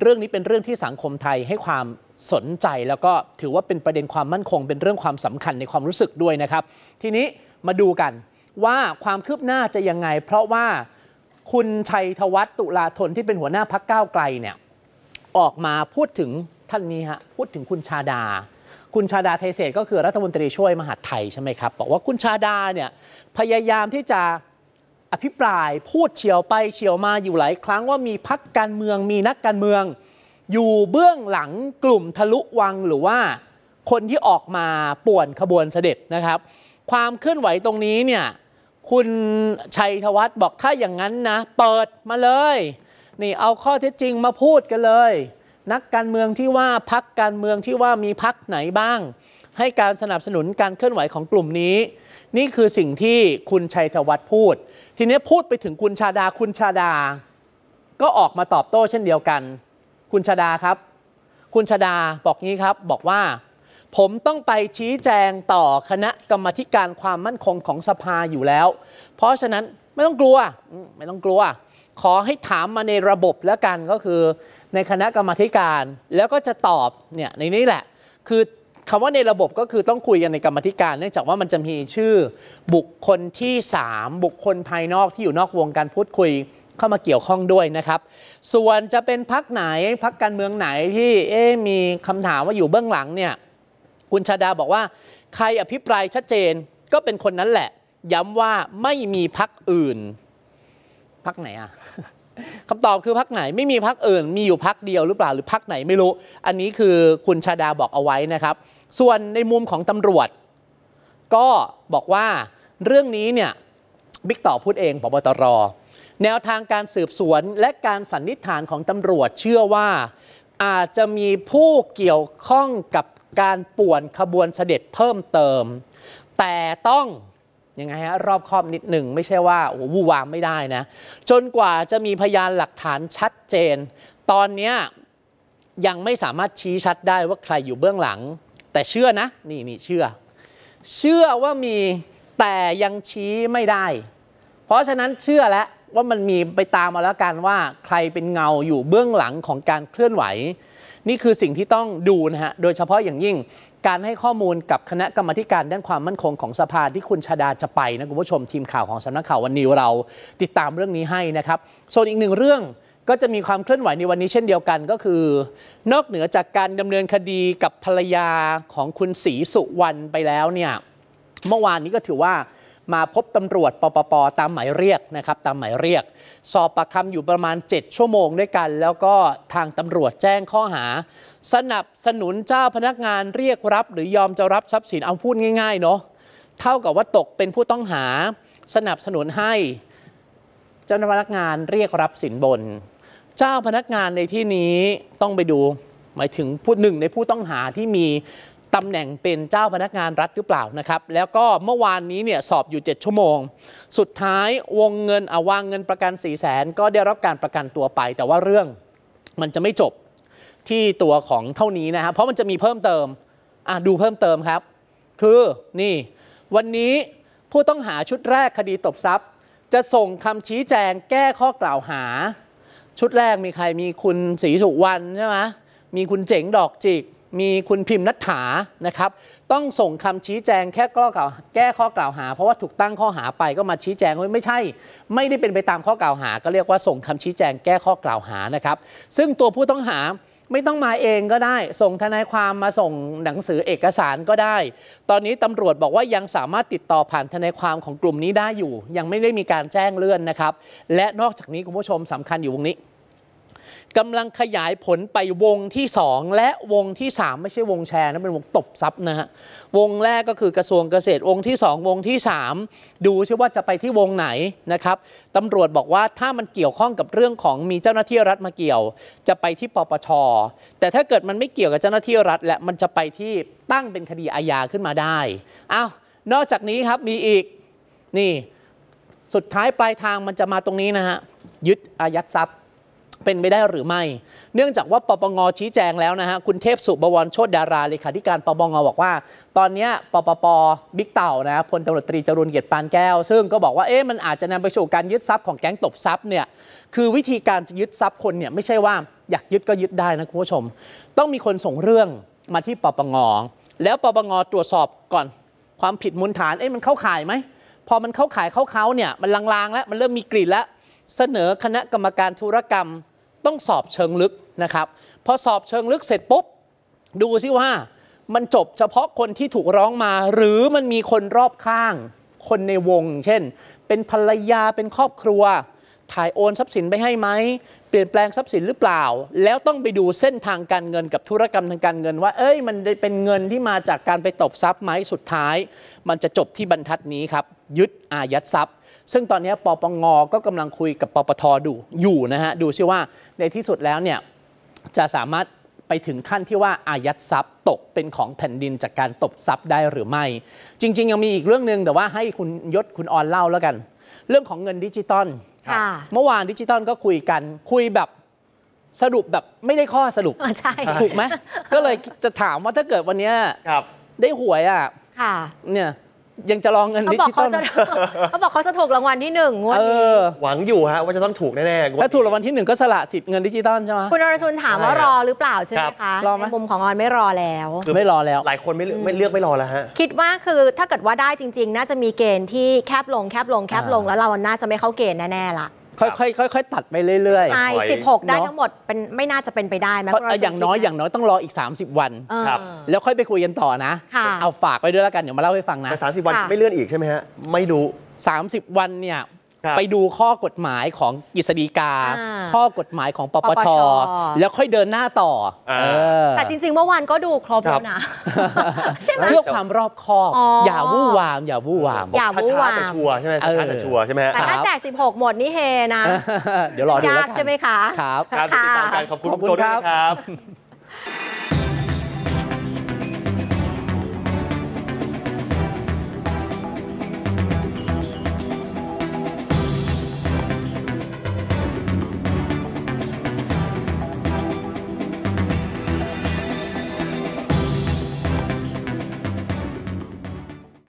เรื่องนี้เป็นเรื่องที่สังคมไทยให้ความสนใจแล้วก็ถือว่าเป็นประเด็นความมั่นคง เป็นเรื่องความสำคัญในความรู้สึกด้วยนะครับ ทีนี้มาดูกันว่าความคืบหน้าจะยังไง เพราะว่าคุณชัยธวัฒน์ตุลาธนที่เป็นหัวหน้าพักก้าวไกลเนี่ยออกมาพูดถึงท่านนี้ฮะ พูดถึงคุณชาดา คุณชาดาไทเศษก็คือรัฐมนตรีช่วยมหาดไทยใช่ไหมครับบอกว่าคุณชาดาเนี่ยพยายามที่จะอภิปรายพูดเฉียวไปเฉียวมาอยู่หลายครั้ง ว่ามีพักการเมือง มีนักการเมือง อยู่เบื้องหลังกลุ่มทะลุวังหรือว่าคนที่ออกมาป่วนขบวนเสด็จนะครับ ความเคลื่อนไหวตรงนี้เนี่ยคุณชัยธวัฒน์บอกถ้าอย่างนั้นนะ เปิดมาเลยนี่เอาข้อเท็จจริงมาพูดกันเลย นักการเมืองที่ว่าพักการเมืองที่ว่ามีพักไหนบ้าง ให้การสนับสนุนการเคลื่อนไหวของกลุ่มนี้นี่คือสิ่งที่คุณชัยธวัฒน์พูด ทีนี้พูดไปถึงคุณชาดา คุณชาดา ก็ออกมาตอบโต้เช่นเดียวกัน คุณชาดาครับ คุณชาดาบอกงี้ครับ บอกว่า ผมต้องไปชี้แจงต่อคณะกรรมการความมั่นคงของสภาอยู่แล้ว เพราะฉะนั้นไม่ต้องกลัว ไม่ต้องกลัว ขอให้ถามมาในระบบแล้วกันก็คือในคณะกรรมการ แล้วก็จะตอบเนี่ยในนี้แหละ คือคำว่าในระบบก็คือต้องคุยกันในกรรมธิการเนื่องจากว่ามันจะมีชื่อบุคคลที่ 3 บุคคลภายนอกที่อยู่นอกวงการพูดคุยเข้ามาเกี่ยวข้องด้วยนะครับ ส่วนจะเป็นพักไหนพักการเมืองไหนที่เอ๊มีคำถามว่าอยู่เบื้องหลังเนี่ยคุณชาดาบอกว่า ใครอภิปรายชัดเจนก็เป็นคนนั้นแหละ ย้ำว่าไม่มีพักอื่นพักไหนอะคำตอบคือพักไหนไม่มีพักอื่น มีอยู่พักเดียวหรือเปล่า หรือพักไหนไม่รู้ อันนี้คือคุณชาดาบอกเอาไว้นะครับส่วนในมุมของตำรวจ ก็บอกว่าเรื่องนี้เนี่ยบิ๊กต่อพูดเองพบตร แนวทางการสืบสวนและการสันนิษฐานของตำรวจเชื่อว่าอาจจะมีผู้เกี่ยวข้องกับการป่วนขบวนเสด็จเพิ่มเติม แต่ต้องยังไงฮะรอบครอบนิดหนึ่งไม่ใช่ว่าวูวามไม่ได้นะ จนกว่าจะมีพยานหลักฐานชัดเจน ตอนนี้ยังไม่สามารถชี้ชัดได้ว่าใครอยู่เบื้องหลังแต่เชื่อนะนี่มีเชื่อ เชื่อว่ามีแต่ยังชี้ไม่ได้ เพราะฉะนั้นเชื่อแล้วว่ามันมีไปตามมาแล้วกันว่าใครเป็นเงาอยู่เบื้องหลังของการเคลื่อนไหว นี่คือสิ่งที่ต้องดูนะฮะโดยเฉพาะอย่างยิ่งการให้ข้อมูลกับคณะกรรมการด้านความมั่นคงของสภาที่คุณชาดาจะไปนะคุณผู้ชมทีมข่าวของสำนักข่าววันนี้เราติดตามเรื่องนี้ให้นะครับ ส่วนอีกหนึ่งเรื่องก็จะมีความเคลื่อนไหวในวันนี้เช่นเดียวกันก็คือ นอกเหนือจากการดำเนินคดีกับภรรยาของคุณศรีสุวรรณไปแล้วเนี่ยเมื่อวานนี้ก็ถือว่ามาพบตำรวจปปปตามหมายเรียกนะครับตามหมายเรียก สอบปากคำอยู่ประมาณ7ชั่วโมงด้วยกัน แล้วก็ทางตำรวจแจ้งข้อหา สนับสนุนเจ้าพนักงานเรียกรับ หรือยอมจะรับทรัพย์สินเอาพูดง่ายๆเนาะเท่ากับว่าตกเป็นผู้ต้องหาสนับสนุนให้เจ้าพนักงานเรียกรับสินบนเจ้าพนักงานในที่นี้ต้องไปดู หมายถึงผู้หนึ่งในผู้ต้องหาที่มีตำแหน่งเป็นเจ้าพนักงานรัฐหรือเปล่านะครับ แล้วก็เมื่อวานนี้เนี่ยสอบอยู่ 7 ชั่วโมง สุดท้ายวงเงินอาวางเงินประกัน4ี่แสนก็ได้รับการประกันตัวไป แต่ว่าเรื่องมันจะไม่จบที่ตัวของเท่านี้นะครับ เพราะมันจะมีเพิ่มเติมอ่ะดูเพิ่มเติมครับ คือนี่วันนี้ผู้ต้องหาชุดแรกคดีตบทรัพย์ จะส่งคำชี้แจงแก้ข้อกล่าวหาชุดแรกมีใครมีคุณศรีสุวรรณใช่ไหมมีคุณเจ๋งดอกจิก มีคุณพิมพ์นัทานะครับต้องส่งคำชี้แจงแค่ข้อกล่าวแก้ข้อกล่าวหา เพราะว่าถูกตั้งข้อหาไปก็มาชี้แจงว่าไม่ใช่ ไม่ได้เป็นไปตามข้อกล่าวหาก็เรียกว่าส่งคำชี้แจงแก้ข้อกล่าวหานะครับ ซึ่งตัวผู้ต้องหาไม่ต้องมาเองก็ได้ ส่งทนายความมาส่งหนังสือเอกสารก็ได้ ตอนนี้ตำรวจบอกว่ายังสามารถติดต่อผ่านทนายความของกลุ่มนี้ได้อยู่ ยังไม่ได้มีการแจ้งเลื่อนนะครับ และนอกจากนี้คุณผู้ชมสำคัญอยู่วงนี้กำลังขยายผลไปวงที่ 2 และวงที่ 3 ไม่ใช่วงแชร์นะเป็นวงตบซับนะฮะวงแรกก็คือกระทรวงเกษตรวงที่ 2 วงที่ 3 ดูชื่อว่าจะไปที่วงไหนนะครับตำรวจบอกว่าถ้ามันเกี่ยวข้องกับเรื่องของมีเจ้าหน้าที่รัฐมาเกี่ยว จะไปที่ปปชแต่ถ้าเกิดมันไม่เกี่ยวกับเจ้าหน้าที่รัฐ และมันจะไปที่ตั้งเป็นคดีอาญาขึ้นมาได้อ้าวนอกจากนี้ครับมีอีกนี่สุดท้ายปลายทางมันจะมาตรงนี้นะฮะยึดอายัดทรัพยเป็นไปได้หรือไม่ เนื่องจากว่าปปง ชี้แจงแล้วนะฮะ คุณเทพสุบวรโชตดาราเลขาธิการปปง บอกว่า ตอนนี้ปปป บิ๊กเต่านะพลตำรวจตรีจรุนเกียรติปานแก้ว ซึ่งก็บอกว่าเอ๊ะมันอาจจะนำไปสู่การยึดทรัพย์ของแก๊งตบทรัพย์เนี่ยคือวิธีการจะยึดทรัพย์คนเนี่ยไม่ใช่ว่า อยากยึดก็ยึดได้นะคุณผู้ชม ต้องมีคนส่งเรื่องมาที่ปปงแล้วปปงตรวจสอบก่อนความผิดมูลฐานเอ๊ะมันเข้าข่ายไหมพอมันเข้าข่ายเข้าเขาเนี่ยมันลางๆแล้วมันเริ่มมีกลิ่นแล้ว เสนอคณะกรรมการธุรกรรมต้องสอบเชิงลึกนะครับ พอสอบเชิงลึกเสร็จปุ๊บ ดูซิว่ามันจบเฉพาะคนที่ถูกร้องมาหรือมันมีคนรอบข้างคนในวงเช่น เป็นภรรยาเป็นครอบครัวถ่ายโอนทรัพย์สินไปให้ไหม เปลี่ยนแปลงทรัพย์สินหรือเปล่า แล้วต้องไปดูเส้นทางการเงินกับธุรกรรมทางการเงินว่า เอ้ย มันเป็นเงินที่มาจากการไปตบทรัพย์ไหม สุดท้าย มันจะจบที่บรรทัดนี้ครับ ยึดอายัดทรัพย์ ซึ่งตอนนี้ปปงก็กำลังคุยกับปปทดูอยู่นะฮะ ดูซิว่าในที่สุดแล้วเนี่ยจะสามารถไปถึงขั้นที่ว่าอายัดทรัพย์ตกเป็นของแผ่นดินจากการตบทรัพย์ได้หรือไม่ จริงๆ ยังมีอีกเรื่องหนึ่งแต่ว่าให้คุณยศคุณออนเล่าแล้วกัน เรื่องของเงินดิจิตอลเมื่อวานดิจิตอลก็คุยกัน คุยแบบสรุปแบบไม่ได้ข้อสรุปใช่ ถูกไหมก็เลยจะถามว่าถ้าเกิดวันนี้ได้หวยอ่ะเนี่ยยังจะรองเงินดิเขาบอกจิตอเขาลจะเขาบอกเขาจะถูกรางวัลที่หนึ่งงวดนี้หวังอยู่ฮะว่าจะต้องถูกแน่ๆน่ถ้าถูกรางวัลที่หนึ่งก็สละสิทธิ์เงินดิจิตอลใช่ไหมคุณอรชุนถามว่ารอหรือเปล่าใช่ไหมคะรอไหมมุมของออนไม่รอแล้วคือไม่รอแล้วหลายคนไม่เลือกไม่เลือกไม่รอแล้วฮะคิดว่าคือถ้าเกิดว่าได้จริง ๆ น่าจะมีเกณฑ์ที่แคบลงแคบลงแคบลงแล้วเราน่าจะไม่เข้าเกณฑ์แน่ๆละค่อยๆค่อยๆ ตัดไปเรื่อยๆใช่สิบ16ได้ทั้งหมด เป็นไม่น่าจะเป็นไปได้ไหมเพราะอย่างน้อยอย่างน้อยต้องรออีก 30 วัน ครับ แล้วค่อยไปคุยกันต่อนะ เอาฝากไว้ด้วยแล้วกัน เดี๋ยวมาเล่าให้ฟังนะแต่สามสิบวันไม่เลื่อนอีกใช่ไหมฮะ ไม่รู้30 วันเนี่ยไปดูข้อกฎหมายของกฤษฎีกา ข้อกฎหมายของปปช แล้วค่อยเดินหน้าต่อ แต่จริงๆ เมื่อวานก็ดูครบแล้วนะเพื่อความรอบคอบ อย่าวู่วามอย่าวู่วามอย่าวู่วามชัวใช่ไหมช้าแชัวใช่ไหมแต่ถ้าแจก16 หมดนี่เฮนะ เดี๋ยวรอดูยากใช่ไหมคะครับติดตามกขอบคุณโจ้ครับ